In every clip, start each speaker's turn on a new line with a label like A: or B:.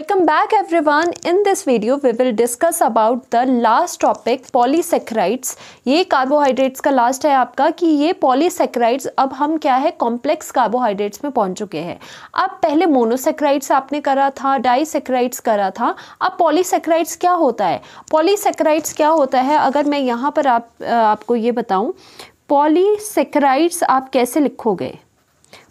A: Welcome back everyone in this video we will discuss about the last topic polysaccharides ये carbohydrates का last है आपका कि ये पॉलीसेक्राइड्स अब हम क्या है कॉम्प्लेक्स कार्बोहाइड्रेट्स में पहुंच चुके हैं अब पहले मोनोसेक्राइड्स आपने करा था डाईसेक्राइड्स करा था अब पॉलीसेक्राइड्स क्या होता है पॉलीसेक्राइड्स क्या होता है अगर मैं यहाँ पर आप आपको ये बताऊँ पॉलीसेक्राइड्स आप कैसे लिखोगे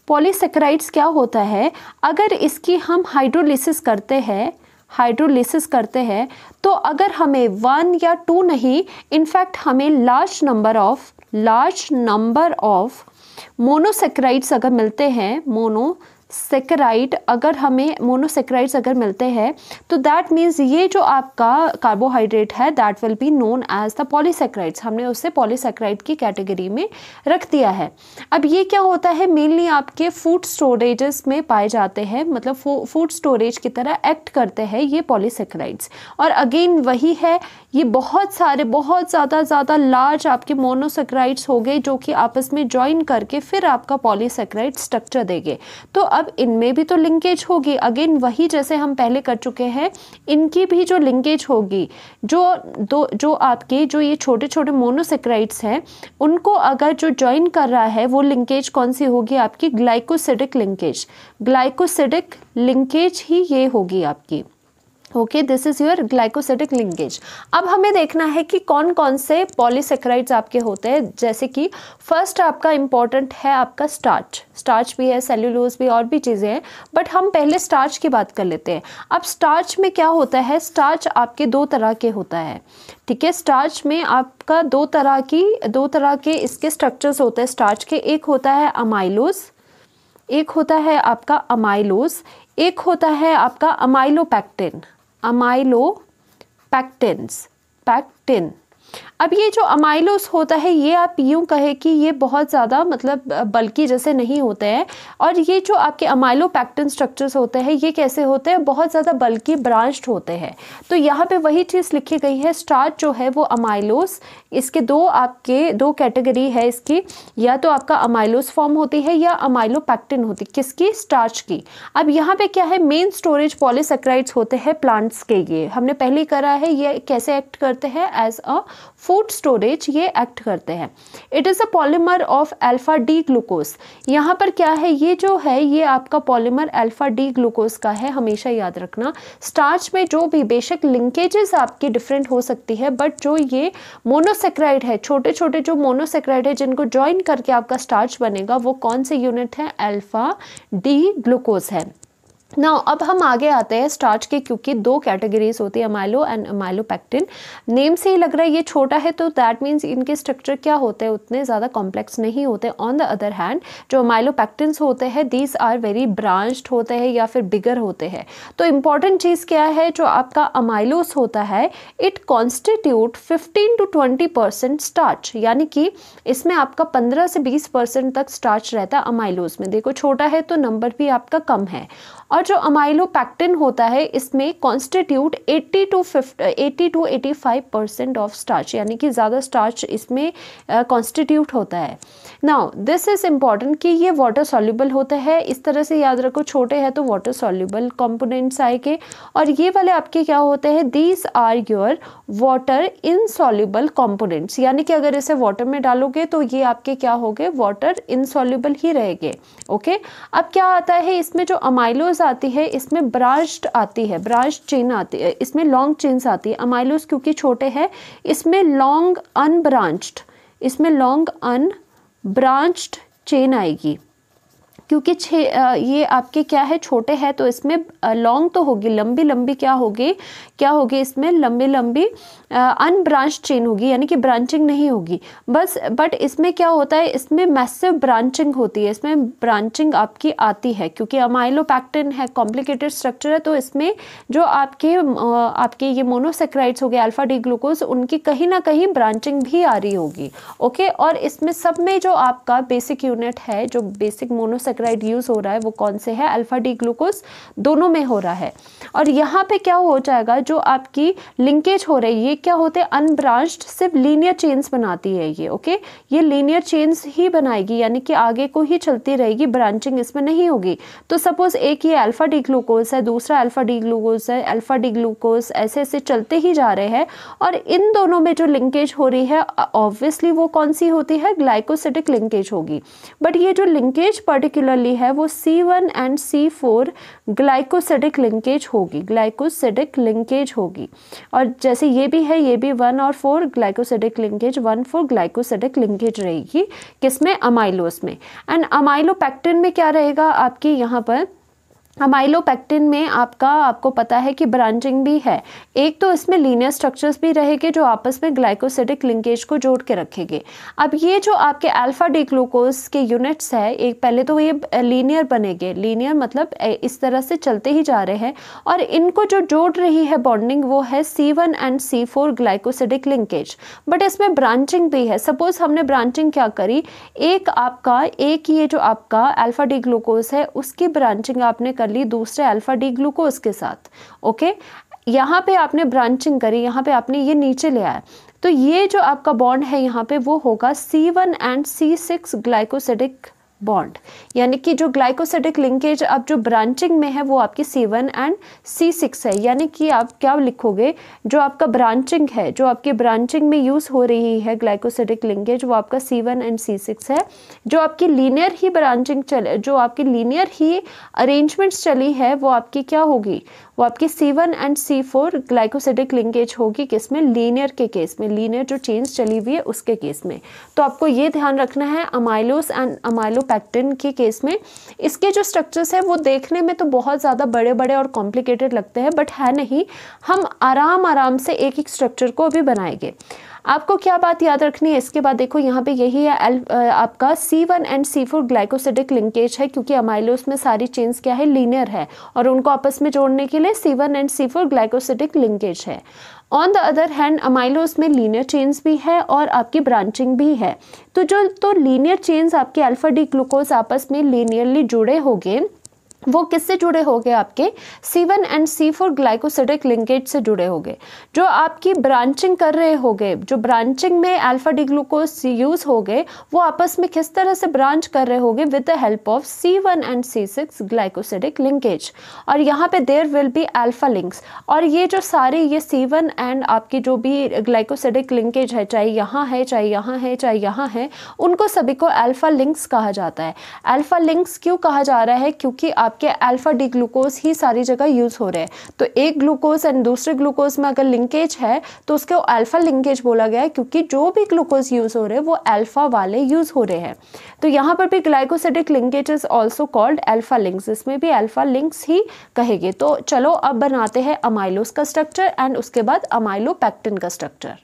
A: पॉलीसेक्राइड्स क्या होता है अगर इसकी हम हाइड्रोलिसिस करते हैं हाइड्रोलिसिस करते हैं तो अगर हमें वन या टू नहीं इनफैक्ट हमें large number of large number of monosaccharides अगर मिलते हैं मोनो सेकेराइड अगर हमें मोनोसेक्राइड्स अगर मिलते हैं तो दैट मीन्स ये जो आपका कार्बोहाइड्रेट है that will be known as the polysaccharides हमने उसे पॉलीसेक्राइड की कैटेगरी में रख दिया है अब ये क्या होता है मेनली आपके फूड स्टोरेजेस में पाए जाते हैं मतलब फूड स्टोरेज की तरह एक्ट करते हैं ये पॉलीसेक्राइड्स और अगेन वही है ये बहुत सारे बहुत ज़्यादा ज़्यादा लार्ज आपके मोनोसेक्राइड्स हो गए जो कि आपस में ज्वाइन करके फिर आपका पॉलीसेक्राइड स्ट्रक्चर देंगे तो अब अब इनमें भी तो लिंकेज होगी अगेन वही जैसे हम पहले कर चुके हैं इनकी भी जो लिंकेज होगी जो दो जो आपके जो ये छोटे छोटे मोनोसेक्राइड्स हैं उनको अगर जो ज्वाइन कर रहा है वो लिंकेज कौन सी होगी आपकी ग्लाइकोसिडिक लिंकेज ग्लाइकोसिडिक लिंकेज ही ये होगी आपकी okay this is your glycosidic linkage अब हमें देखना है कि कौन कौन से पॉलीसेक्राइड्स आपके होते हैं जैसे कि फर्स्ट आपका इंपॉर्टेंट है आपका स्टार्च स्टार्च भी है सेल्यूलोज भी और भी चीज़ें हैं बट हम पहले स्टार्च की बात कर लेते हैं अब स्टार्च में क्या होता है स्टार्च आपके दो तरह के होता है ठीक है स्टार्च में आपका दो तरह की दो तरह के इसके स्ट्रक्चर्स होते हैं स्टार्च के एक होता है अमाइलोज एक होता है आपका अमाइलोज एक होता है आपका अमाइलोपैक्टिन amylopectins, pectin अब ये जो अमाइलोस होता है ये आप यूँ कहे कि ये बहुत ज़्यादा मतलब बल्कि जैसे नहीं होते हैं और ये जो आपके पैक्टन स्ट्रक्चर्स होते हैं ये कैसे होते हैं बहुत ज़्यादा बल्कि ब्रांच्ड होते हैं तो यहाँ पे वही चीज़ लिखी गई है स्टार्च जो है वो अमाइलोस इसके दो आपके दो कैटेगरी है इसकी या तो आपका अमाइलोस फॉर्म होती है या अमाइलोपैक्टिन होती किसकी स्टार्च की अब यहाँ पे क्या है मेन स्टोरेज पॉलिसक्राइड्स होते हैं प्लांट्स के ये हमने पहले करा है ये कैसे एक्ट करते हैं एज अ फूड स्टोरेज ये एक्ट करते हैं it is a polymer of alpha D glucose यहाँ पर क्या है ये जो है ये आपका पॉलीमर अल्फ़ा डी ग्लूकोज का है हमेशा याद रखना स्टार्च में जो भी बेशक लिंकेजेस आपकी डिफरेंट हो सकती है बट जो ये मोनोसेक्राइड है छोटे छोटे जो मोनोसेक्राइड है जिनको ज्वाइन करके आपका स्टार्च बनेगा वो कौन से यूनिट है अल्फ़ा डी ग्लूकोज है ना अब हम आगे आते हैं स्टार्च के क्योंकि दो कैटेगरीज होती है अमाइलो एंड अमाइलोपैक्टिन नेम से ही लग रहा है ये छोटा है तो दैट मीन्स इनके स्ट्रक्चर क्या होते हैं उतने ज़्यादा कॉम्प्लेक्स नहीं होते ऑन द अदर हैंड जो अमाइलोपैक्टिन होते हैं दीज आर वेरी ब्रांच्ड होते हैं या फिर बिगर होते हैं तो इम्पॉर्टेंट चीज़ क्या है जो आपका अमाइलोस होता है it constitute fifteen to twenty percent starch यानी कि इसमें आपका पंद्रह से बीस परसेंट तक स्टार्च रहता है अमाइलोस में देखो छोटा है तो नंबर भी आपका कम है और जो अमाइलोपैक्टिन होता है इसमें constitute 80 to 50 80 to 85 percent of starch यानी कि ज़्यादा स्टार्च इसमें कॉन्स्टिट्यूट uh, होता है नाउ दिस इज़ इम्पॉर्टेंट कि ये वाटर सॉल्यूबल होता है इस तरह से याद रखो छोटे हैं तो वाटर सॉल्यूबल कॉम्पोनेंट्स आएंगे और ये वाले आपके क्या होते हैं these are your water insoluble components यानी कि अगर इसे वाटर में डालोगे तो ये आपके क्या हो गए वाटर इनसॉल्यूबल ही रहेंगे ओके okay? अब क्या आता है इसमें जो अमाइलोज आती है इसमें ब्रांच्ड आती है ब्रांच चेन आती है इसमें लॉन्ग चेन्स आती है अमाइलोस क्योंकि छोटे हैं इसमें लॉन्ग अनब्रांच्ड इसमें लॉन्ग अनब्रांच्ड चेन आएगी क्योंकि छे ये आपके क्या है छोटे हैं तो इसमें लॉन्ग तो होगी लंबी लंबी क्या होगी क्या होगी इसमें लंबी लंबी अनब्रांच चेन होगी यानी कि ब्रांचिंग नहीं होगी बस बट इसमें क्या होता है इसमें मैसिव ब्रांचिंग होती है इसमें ब्रांचिंग आपकी आती है क्योंकि अमाइलोपैक्टिन है कॉम्प्लिकेटेड स्ट्रक्चर है तो इसमें जो आपके आपके ये मोनोसेक्राइड्स हो गए अल्फा डी ग्लूकोज उनकी कहीं ना कहीं ब्रांचिंग भी आ रही होगी ओके और इसमें सब में जो आपका बेसिक यूनिट है जो बेसिक मोनोसेक्राइड यूज़ हो रहा है वो कौन से है अल्फा डी ग्लूकोज दोनों में हो रहा है और यहाँ पे क्या हो जाएगा जो आपकी लिंकेज हो रही है क्या होते हैं अनब्रांच्ड सिर्फ लीनियर चेन्स बनाती है ये ओके ये लीनियर चेन्स ही बनाएगी यानी कि आगे को ही चलती रहेगी ब्रांचिंग इसमें नहीं होगी तो सपोज एक ये अल्फा डी ग्लूकोज है दूसरा अल्फा डी ग्लूकोज है अल्फा डी ग्लूकोज ऐसे ऐसे चलते ही जा रहे हैं और इन दोनों में जो लिंकेज हो रही है ऑब्वियसली वो कौन सी होती है ग्लाइकोसिटिक लिंकेज होगी बट ये जो लिंकेज पर्टिकुलरली है वो C one and C four glycosidic linkage होगी ग्लाइकोसिडिक लिंकेज होगी और जैसे ये भी है ये भी वन और four glycosidic linkage one four glycosidic linkage रहेगी किसमें अमाइलोस में एंड अमाइलोपैक्टिन में क्या रहेगा आपकी यहाँ पर अमाइलोपेक्टिन में आपका आपको पता है कि ब्रांचिंग भी है एक तो इसमें लीनियर स्ट्रक्चर्स भी रहेंगे जो आपस में ग्लाइकोसिडिक लिंकेज को जोड़ के रखेंगे अब ये जो आपके अल्फा डी ग्लूकोज के यूनिट्स है एक पहले तो ये लीनियर बनेंगे लीनियर मतलब इस तरह से चलते ही जा रहे हैं और इनको जो जोड़ रही है बॉन्डिंग वो है C one and C four glycosidic linkage but इसमें ब्रांचिंग भी है सपोज हमने ब्रांचिंग क्या करी एक आपका एक ये जो आपका अल्फा डी ग्लूकोज है उसकी ब्रांचिंग आपने कर कर ली दूसरे अल्फ़ा डी ग्लूकोज के साथ ओके यहाँ पे आपने ब्रांचिंग करी यहाँ पे आपने ये नीचे ले आया तो ये जो आपका बॉन्ड है यहाँ पे वो होगा C1 and C six glycosidic bond यानी कि जो ग्लाइकोसेटिक लिंकेज अब जो ब्रांचिंग में है वो आपकी C1 वन एंड सी है यानी कि आप क्या लिखोगे जो आपका ब्रांचिंग है जो आपके ब्रांचिंग में यूज़ हो रही है ग्लाइकोसेटिक लिंकेज वो आपका C1 वन एंड सी है जो आपकी लीनियर ही ब्रांचिंग चले जो आपकी लीनियर ही अरेंजमेंट्स चली है वो आपकी क्या होगी वो आपकी C one and C four glycosidic linkage होगी किसमें में लीनियर के केस में लीनियर जो चेंज चली हुई है उसके केस में तो आपको ये ध्यान रखना है अमाइलोस एंड अमाइलोपैक्टिन के केस में इसके जो स्ट्रक्चर्स हैं वो देखने में तो बहुत ज़्यादा बड़े बड़े और कॉम्प्लिकेटेड लगते हैं बट है नहीं हम आराम आराम से एक एक स्ट्रक्चर को भी बनाएंगे आपको क्या बात याद रखनी है इसके बाद देखो यहाँ पे यही है एल आपका C one and C four glycosidic linkage है क्योंकि अमाइलोस में सारी चेन्स क्या है लीनियर है और उनको आपस में जोड़ने के लिए C one and C four glycosidic linkage है on the other hand amylose में लीनियर चेन्स भी है और आपकी ब्रांचिंग भी है तो जो तो लीनियर चेन्स आपके अल्फा डी ग्लूकोज आपस में लीनियरली जुड़े होंगे वो किससे जुड़े होंगे आपके C one and C four glycosidic linkage से जुड़े होंगे जो आपकी ब्रांचिंग कर रहे होंगे जो ब्रांचिंग में अल्फा डी ग्लूकोज यूज़ हो गए वो आपस में किस तरह से ब्रांच कर रहे होंगे with the help of C one and C six glycosidic linkage और यहाँ पे there will be alpha links और ये जो सारे ये सी वन एंड आपकी जो भी ग्लाइकोसिडिक लिंकेज है चाहे यहाँ है चाहे यहाँ है चाहे यहाँ है उनको सभी को एल्फ़ा लिंक्स कहा जाता है एल्फा लिंक्स क्यों कहा जा रहा है क्योंकि आप आपके अल्फ़ा डी ग्लूकोज ही सारी जगह यूज़ हो रहे हैं तो एक ग्लूकोज एंड दूसरे ग्लूकोज में अगर लिंकेज है तो उसके अल्फ़ा लिंकेज बोला गया है क्योंकि जो भी ग्लूकोज यूज़ हो रहे हैं वो अल्फ़ा वाले यूज़ हो रहे हैं तो यहाँ पर भी glycosidic linkage is also called alpha links इसमें भी एल्फा लिंक्स ही कहेगी तो चलो अब बनाते हैं अमाइलोस का स्ट्रक्चर एंड उसके बाद अमाइलोपैक्टिन का structure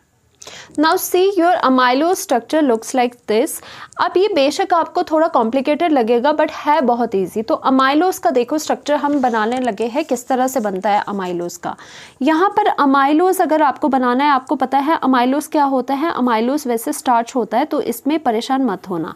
A: now see your amylo structure looks like this अब ये बेशक आपको थोड़ा कॉम्प्लिकेटेड लगेगा बट है बहुत ईजी तो अमाइलोस का देखो स्ट्रक्चर हम बनाने लगे हैं किस तरह से बनता है अमाइलोस का यहाँ पर अमाइलोस अगर आपको बनाना है आपको पता है अमाइलोस क्या होता है अमाइलोस वैसे स्टार्च होता है तो इसमें परेशान मत होना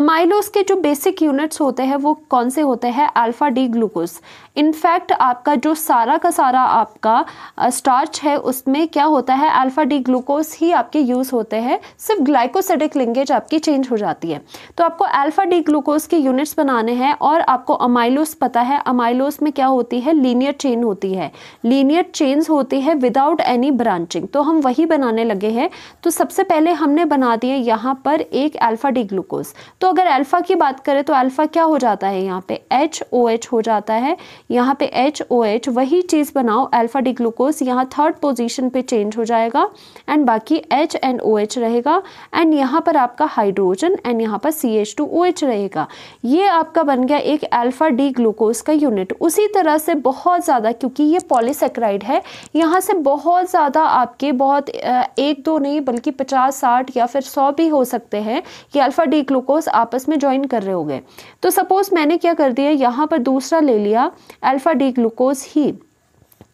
A: अमाइलोस के जो बेसिक यूनिट्स होते हैं वो कौन से होते हैं अल्फ़ा डी ग्लूकोज इनफैक्ट आपका जो सारा का सारा आपका स्टार्च है उसमें क्या होता है अल्फ़ा डी ग्लूकोज ही आपके यूज़ होते हैं सिर्फ ग्लाइकोसेडिक लिंगेज आपकी चेंज हो जाती है तो आपको अल्फ़ा डी ग्लूकोज के यूनिट्स बनाने हैं और आपको अमाइलोस पता है अमाइलोस में क्या होती है लीनियर चेन होती है लीनियर चेन्स होती है विदाउट एनी ब्रांचिंग तो हम वही बनाने लगे हैं तो सबसे पहले हमने बना दिए यहाँ पर एक अल्फ़ा डी ग्लूकोज तो अगर अल्फ़ा की बात करें तो अल्फ़ा क्या हो जाता है यहाँ पे एच ओ एच हो जाता है यहाँ पे एच ओ एच वही चीज़ बनाओ अल्फ़ा डी ग्लूकोज यहाँ थर्ड पोजीशन पे चेंज हो जाएगा एंड बाकी एच एंड ओ एच रहेगा एंड यहाँ पर आपका हाइड्रोजन एंड यहाँ पर C H two O H रहेगा ये आपका बन गया एक अल्फ़ा डी ग्लूकोज का यूनिट उसी तरह से बहुत ज़्यादा क्योंकि ये पॉलीसेक्राइड है यहाँ से बहुत ज़्यादा आपके बहुत एक दो नहीं बल्कि पचास साठ या फिर सौ भी हो सकते हैं कि अल्फ़ा डी ग्लूकोज आपस में ज्वाइन कर रहे हो गए तो सपोज़ मैंने क्या कर दिया यहाँ पर दूसरा ले लिया अल्फ़ा डी ग्लूकोज ही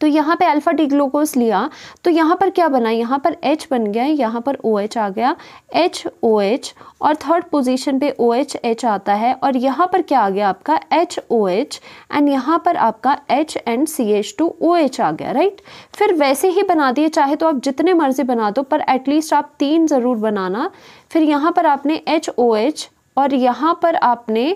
A: तो यहाँ पे अल्फ़ा डी ग्लूकोज लिया तो यहाँ पर क्या बना यहाँ पर H बन गया यहाँ पर ओ OH आ गया एच ओ एच और थर्ड पोजीशन पे ओ एच एच आता है और यहाँ पर क्या आ गया आपका एच ओ एच एंड यहाँ पर आपका H and C H two O H आ गया राइट फिर वैसे ही बना दिए चाहे तो आप जितने मर्जी बना दो पर एटलीस्ट आप तीन ज़रूर बनाना फिर यहाँ पर आपने एच ओ एच और यहाँ पर आपने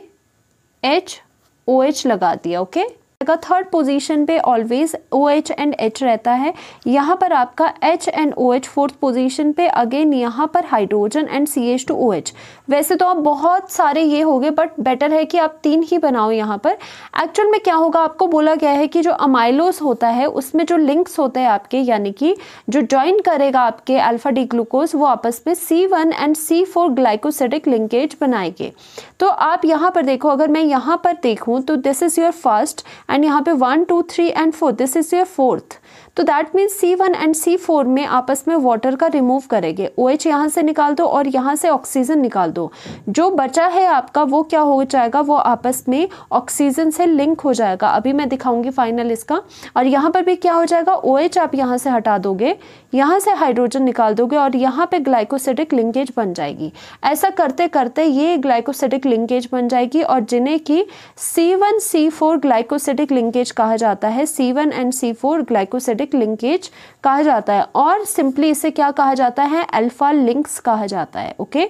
A: एच ओ एच लगा दिया ओके okay? का थर्ड पोजीशन पे always O H and H रहता है यहाँ पर आपका H and O H fourth position पे अगेन यहाँ पर hydrogen and C H two O H वैसे तो आप बहुत सारे ये हो गए बट बेटर है कि आप तीन ही बनाओ यहाँ पर एक्चुअल में क्या होगा आपको बोला गया है कि जो अमाइलोस होता है उसमें जो लिंक्स होते हैं आपके यानी कि जो ज्वाइन करेगा आपके अल्फा डी ग्लूकोज वो आपस में C one and C four glycosidic linkage बनाएंगे तो आप यहाँ पर देखो अगर मैं यहाँ पर देखूँ तो this is your first and यहाँ पे one two three and four this is your fourth तो that means C one and C four में आपस में वाटर का रिमूव करेंगे ओ एच यहाँ से निकाल दो और यहाँ से ऑक्सीजन निकाल दो जो बचा है आपका वो क्या हो जाएगा वो आपस में ऑक्सीजन से लिंक हो जाएगा अभी मैं दिखाऊंगी फाइनल इसका और यहाँ पर भी क्या हो जाएगा ओ एच आप यहाँ से हटा दोगे यहाँ से हाइड्रोजन निकाल दोगे और यहाँ पे ग्लाइकोसिडिक लिंकेज बन जाएगी ऐसा करते करते ये ग्लाइकोसिडिक लिंकेज बन जाएगी और जिन्हें कि C one C four glycosidic linkage कहा जाता है C one and C four glycosidic linkage कहा जाता है और सिंपली इसे क्या कहा जाता है अल्फ़ा लिंक्स कहा जाता है ओके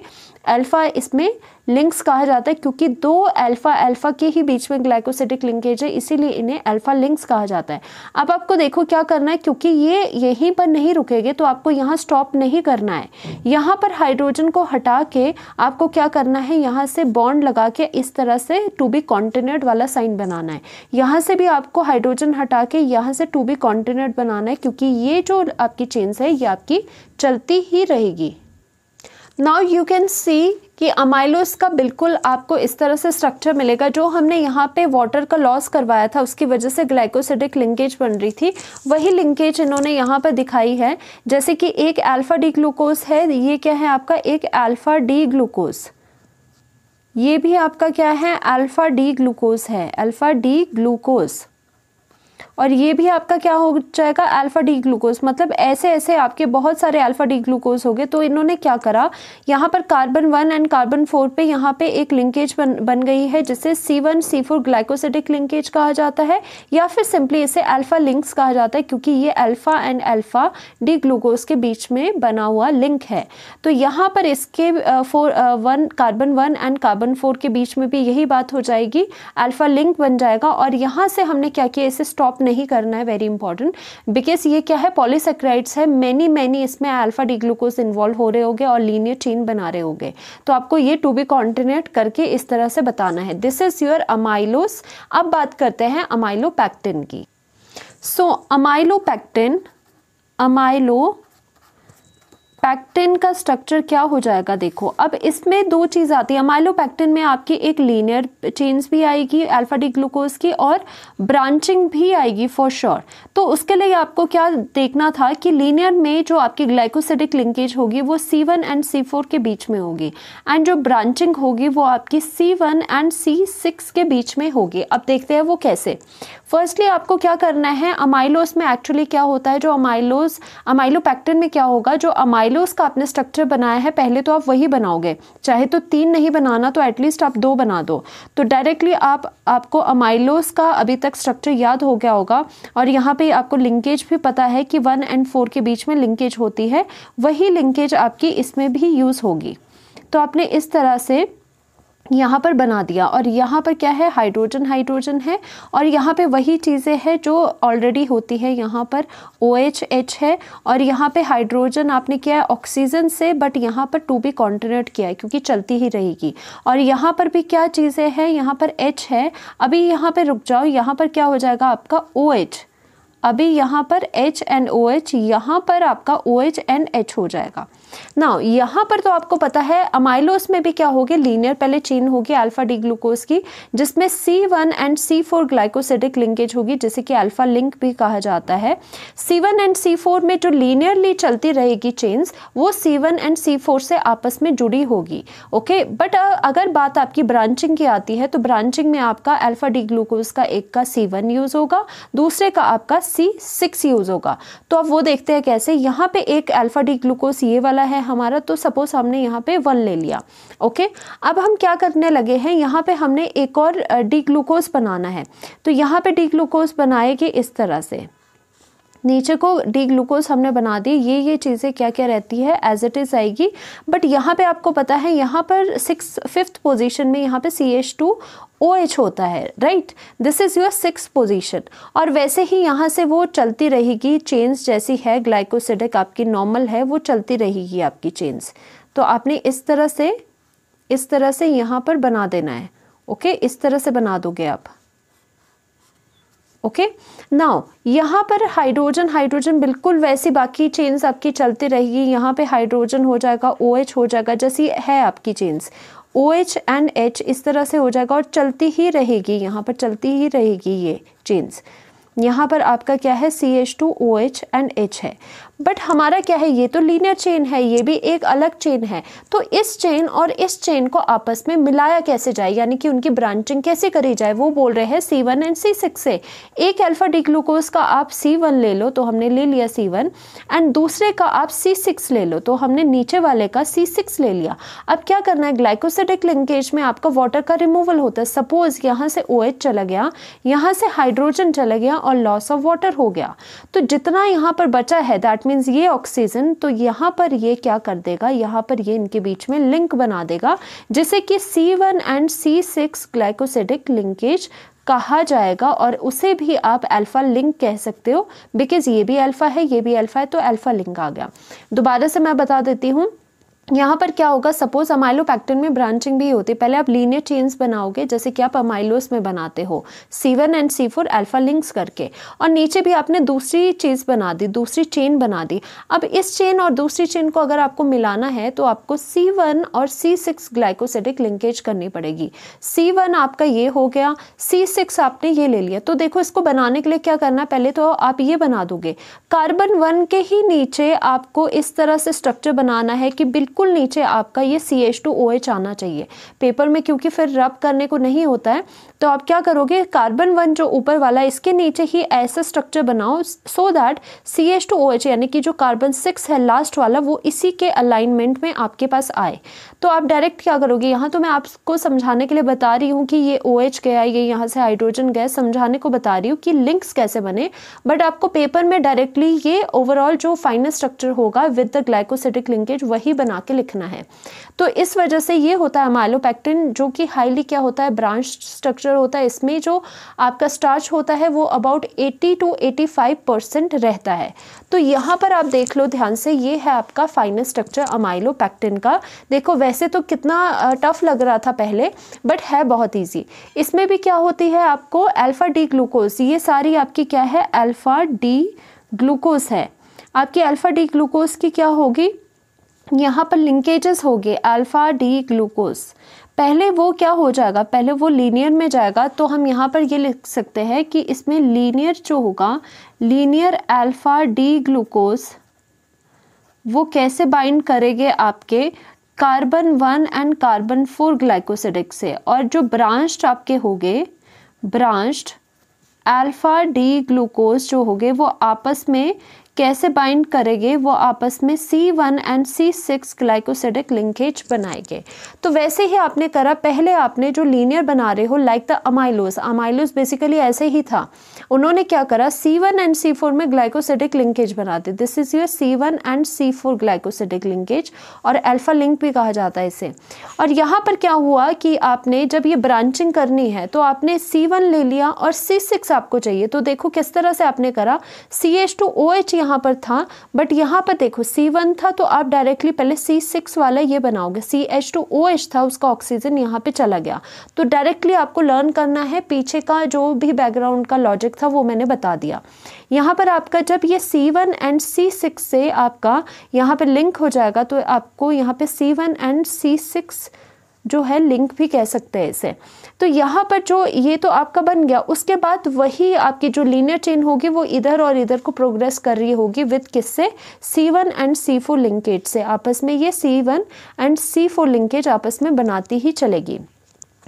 A: अल्फ़ा इसमें लिंक्स कहा जाता है क्योंकि दो अल्फा अल्फा के ही बीच में ग्लाइकोसिडिक लिंकेज है इसीलिए इन्हें अल्फा लिंक्स कहा जाता है अब आपको देखो क्या करना है क्योंकि ये यहीं पर नहीं रुकेगे तो आपको यहाँ स्टॉप नहीं करना है यहाँ पर हाइड्रोजन को हटा के आपको क्या करना है यहाँ से बॉन्ड लगा के इस तरह से टू बी कॉन्टिनेंट वाला साइन बनाना है यहाँ से भी आपको हाइड्रोजन हटा के यहाँ से टू बी कॉन्टिनेंट बनाना है क्योंकि ये जो आपकी चेन्स है ये आपकी चलती ही रहेगी नाउ यू कैन सी कि अमाइलोस का बिल्कुल आपको इस तरह से स्ट्रक्चर मिलेगा जो हमने यहाँ पे वाटर का लॉस करवाया था उसकी वजह से ग्लाइकोसिडिक लिंकेज बन रही थी वही लिंकेज इन्होंने यहाँ पर दिखाई है जैसे कि एक अल्फ़ा डी ग्लूकोज है ये क्या है आपका एक अल्फ़ा डी ग्लूकोज़ ये भी आपका क्या है अल्फ़ा डी ग्लूकोज है अल्फ़ा डी ग्लूकोज और ये भी आपका क्या हो जाएगा अल्फ़ा डी ग्लूकोज मतलब ऐसे ऐसे आपके बहुत सारे अल्फ़ा डी ग्लूकोज हो गए तो इन्होंने क्या करा यहाँ पर carbon one and carbon four पे यहाँ पे एक लिंकेज बन बन गई है जिसे C one C four glycosidic linkage कहा जाता है या फिर सिंपली इसे अल्फ़ा लिंक्स कहा जाता है क्योंकि ये alpha and alpha D glucose के बीच में बना हुआ लिंक है तो यहाँ पर इसके four one carbon one and carbon four के बीच में भी यही बात हो जाएगी अल्फ़ा लिंक बन जाएगा और यहाँ से हमने क्या किया इसे स्टॉप नहीं नहीं करना है वेरी इंपॉर्टेंट बिकॉज ये क्या है पॉलीसेक्राइड्स है मैनी मैनी इसमें अल्फा डी ग्लूकोज इन्वॉल्व हो रहे होंगे और लीनियर चेन बना रहे होंगे तो आपको ये टू बी कॉन्टिनेट करके इस तरह से बताना है दिस इज़ योर अमाइलोस अब बात करते हैं अमाइलोपैक्टिन की so so, amylopectin amylopectin का स्ट्रक्चर क्या हो जाएगा देखो अब इसमें दो चीज़ आती है पैक्टिन में आपकी एक लीनियर चेंज भी आएगी अल्फा डी ग्लूकोज की और ब्रांचिंग भी आएगी फॉर श्योर sure. तो उसके लिए आपको क्या देखना था कि लीनियर में जो आपकी ग्लाइकोसिडिक लिंकेज होगी वो C one and C four के बीच में होगी एंड जो ब्रांचिंग होगी वो आपकी C one and C six के बीच में होगी अब देखते हैं वो कैसे फर्स्टली आपको क्या करना है अमाइलोस में एक्चुअली क्या होता है जो अमाइलोस अमाइलोपैक्टिन में क्या होगा जो अमाइलो पहले उसका आपने स्ट्रक्चर बनाया है पहले तो आप वही बनाओगे चाहे तो तीन नहीं बनाना तो एटलीस्ट आप दो बना दो तो डायरेक्टली आप आपको अमाइलोस का अभी तक स्ट्रक्चर याद हो गया होगा और यहाँ पे आपको लिंकेज भी पता है कि वन एंड फोर के बीच में लिंकेज होती है वही लिंकेज आपकी इसमें भी यूज़ होगी तो आपने इस तरह से यहाँ पर बना दिया और यहाँ पर क्या है हाइड्रोजन हाइड्रोजन है और यहाँ पे वही चीज़ें हैं जो ऑलरेडी होती है यहाँ पर ओ OH, एच है और यहाँ पे हाइड्रोजन आपने किया है ऑक्सीजन से बट यहाँ पर टू बी कॉन्टिनेट किया है क्योंकि चलती ही रहेगी और यहाँ पर भी क्या चीज़ें हैं यहाँ पर एच है अभी यहाँ पर रुक जाओ यहाँ पर क्या हो जाएगा आपका ओ OH. अभी यहाँ पर एच एंड ओ एच यहाँ पर आपका ओ एच एंड एच हो जाएगा ना यहाँ पर तो आपको पता है अमाइलोस में भी क्या होगी लीनियर पहले चेन होगी अल्फा डी ग्लूकोज की जिसमें C one and C four glycosidic linkage होगी जिसे कि अल्फा लिंक भी कहा जाता है C one and C four में जो लीनियरली चलती रहेगी चेन्स वो C one and C four से आपस में जुड़ी होगी ओके बट अगर बात आपकी ब्रांचिंग की आती है तो ब्रांचिंग में आपका अल्फा डी ग्लूकोज का एक का सी वन यूज़ होगा दूसरे का आपका सी सिक्स यूज़ होगा तो अब वो देखते हैं कैसे यहाँ पे एक अल्फा डी ग्लूकोज ये वाला वाला है हमारा तो सपोज़ हमने यहाँ पे वन ले लिया ओके अब हम क्या करने लगे हैं यहाँ पे हमने एक और डी ग्लूकोज बनाना है तो यहाँ पे डी ग्लूकोज बनाएंगे इस तरह से नीचे को डी ग्लूकोज हमने बना दी ये ये चीज़ें क्या क्या रहती है एज इट इज़ आएगी बट यहाँ पे आपको पता है यहाँ पर सिक्स फिफ्थ पोजीशन में यहाँ पे C H two O H होता है right this is your six position और वैसे ही यहाँ से वो चलती रहेगी चेंज जैसी है ग्लाइकोसिडिक आपकी नॉर्मल है वो चलती रहेगी आपकी चेंज तो आपने इस तरह से इस तरह से यहाँ पर बना देना है ओके इस तरह से बना दोगे आप ओके नाउ यहाँ पर हाइड्रोजन हाइड्रोजन बिल्कुल वैसी बाकी चेन्स आपकी चलती रहेगी यहाँ पे हाइड्रोजन हो जाएगा ओ OH हो जाएगा जैसी है आपकी chains O H and H इस तरह से हो जाएगा और चलती ही रहेगी यहाँ पर चलती ही रहेगी ये चेन्स यहाँ पर आपका क्या है C H two O H and H है बट हमारा क्या है ये तो लीनियर चेन है ये भी एक अलग चेन है तो इस चेन और इस चेन को आपस में मिलाया कैसे जाए यानी कि उनकी ब्रांचिंग कैसे करी जाए वो बोल रहे हैं C one and C six से एक अल्फ़ा डी ग्लूकोज का आप सी वन ले लो तो हमने ले लिया सी वन एंड दूसरे का आप सी सिक्स ले लो तो हमने नीचे वाले का सी सिक्स ले लिया अब क्या करना है ग्लाइकोसिटिक लिंकेज में आपका वाटर का रिमूवल होता है सपोज़ यहाँ से ओ OH चला गया यहाँ से हाइड्रोजन चला गया और लॉस ऑफ वाटर हो गया तो जितना यहाँ पर बचा है दैट मीन्स ये ऑक्सीजन तो यहाँ पर ये क्या कर देगा यहाँ पर ये इनके बीच में लिंक बना देगा जिसे कि C one and C six glycosidic linkage कहा जाएगा और उसे भी आप अल्फ़ा लिंक कह सकते हो बिकॉज़ ये भी अल्फ़ा है ये भी अल्फ़ा है तो अल्फ़ा लिंक आ गया दोबारा से मैं बता देती हूँ यहाँ पर क्या होगा सपोज अमाइलो अमाइलोपैक्टिन में ब्रांचिंग भी होती है पहले आप लीनियर चेन्स बनाओगे जैसे कि आप अमाइलोस में बनाते हो C one and C four alpha links करके और नीचे भी आपने दूसरी चीज़ बना दी दूसरी चेन बना दी अब इस चेन और दूसरी चेन को अगर आपको मिलाना है तो आपको सी वन और सी सिक्स ग्लाइकोसिडिक लिंकेज करनी पड़ेगी सी वन आपका ये हो गया सी सिक्स आपने ये ले लिया तो देखो इसको बनाने के लिए क्या करना है पहले तो आप ये बना दोगे कार्बन वन के ही नीचे आपको इस तरह से स्ट्रक्चर बनाना है कि बिल्कुल बिल्कुल नीचे आपका ये C H two O H आना चाहिए पेपर में क्योंकि फिर रब करने को नहीं होता है तो आप क्या करोगे कार्बन वन जो ऊपर वाला इसके नीचे ही ऐसा स्ट्रक्चर बनाओ so that C H two O H यानी कि जो कार्बन सिक्स है लास्ट वाला वो इसी के अलाइनमेंट में आपके पास आए तो आप डायरेक्ट क्या करोगे यहाँ तो मैं आपको समझाने के लिए बता रही हूँ कि ये ओ एच गया ये यहाँ से हाइड्रोजन गया समझाने को बता रही हूँ कि लिंक्स कैसे बने बट आपको पेपर में डायरेक्टली ये ओवरऑल जो फाइनल स्ट्रक्चर होगा विद द ग्लाइकोसिटिक लिंकेज वही बना के लिखना है तो इस वजह से ये होता है मालोपैक्टिन जो कि हाईली क्या होता है ब्रांच स्ट्रक्चर होता है इसमें जो आपका स्टार्च होता है वो अबाउट 80 टू 85 परसेंट रहता है तो यहाँ पर आप देख लो ध्यान से ये है आपका फाइनल स्ट्रक्चर अमाइलोपैक्टिन का देखो वैसे तो कितना टफ लग रहा था पहले बट है बहुत ईजी इसमें भी क्या होती है आपको एल्फ़ा डी ग्लूकोज ये सारी आपकी क्या है एल्फ़ा डी ग्लूकोज है आपकी अल्फ़ा डी ग्लूकोज की क्या होगी यहाँ पर लिंकेजेस हो गए अल्फ़ा डी ग्लूकोज पहले वो क्या हो जाएगा पहले वो लीनियर में जाएगा तो हम यहाँ पर ये लिख सकते हैं कि इसमें लीनियर जो होगा लीनियर अल्फ़ा डी ग्लूकोज वो कैसे बाइंड करेंगे आपके carbon one and carbon four glycosidic से और जो ब्रांच्ड आपके हो गए ब्रांच्ड अल्फ़ा डी ग्लूकोज जो हो गए वो आपस में कैसे बाइंड करेंगे वो आपस में C1 and C six glycosidic linkage बनाएंगे तो वैसे ही आपने करा पहले आपने जो लीनियर बना रहे हो like the amylose amylose basically ऐसे ही था उन्होंने क्या करा C1 एंड C4 में ग्लाइकोसिडिक लिंकेज बना दी this is your C1 and C4 glycosidic linkage और एल्फा लिंक भी कहा जाता है इसे और यहाँ पर क्या हुआ कि आपने जब ये ब्रांचिंग करनी है तो आपने सी ले लिया और सी आपको चाहिए तो देखो किस तरह से आपने करा C H two O H यहाँ पर था बट यहाँ पर देखो सी वन था तो आप डायरेक्टली पहले सी सिक्स वाला ये बनाओगे C H two O H था उसका ऑक्सीजन यहाँ पे चला गया तो डायरेक्टली आपको लर्न करना है पीछे का जो भी बैकग्राउंड का लॉजिक था वो मैंने बता दिया यहाँ पर आपका जब ये C one and C six से आपका यहाँ पर लिंक हो जाएगा तो आपको यहाँ पर सी एंड सी जो है लिंक भी कह सकते हैं इसे तो यहाँ पर जो ये तो आपका बन गया उसके बाद वही आपकी जो लीनियर चेन होगी वो इधर और इधर को प्रोग्रेस कर रही होगी विथ किससे C one and C four linkage से आपस में ये C one and C four linkage आपस में बनाती ही चलेगी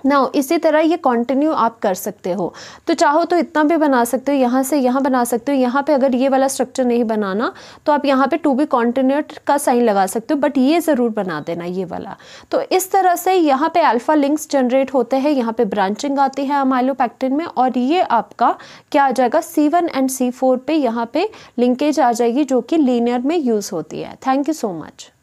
A: ना इसी तरह ये कंटिन्यू आप कर सकते हो तो चाहो तो इतना भी बना सकते हो यहाँ से यहाँ बना सकते हो यहाँ पे अगर ये वाला स्ट्रक्चर नहीं बनाना तो आप यहाँ पे टू बी कॉन्टिन्यूट का साइन लगा सकते हो बट ये ज़रूर बना देना ये वाला तो इस तरह से यहाँ पे अल्फ़ा लिंक्स जनरेट होते हैं यहाँ पे ब्रांचिंग आती है अमाइलोपैक्टिन में और ये आपका क्या आ जाएगा C one and C four पे यहाँ पर लिंकेज आ जाएगी जो कि लीनियर में यूज़ होती है थैंक यू सो मच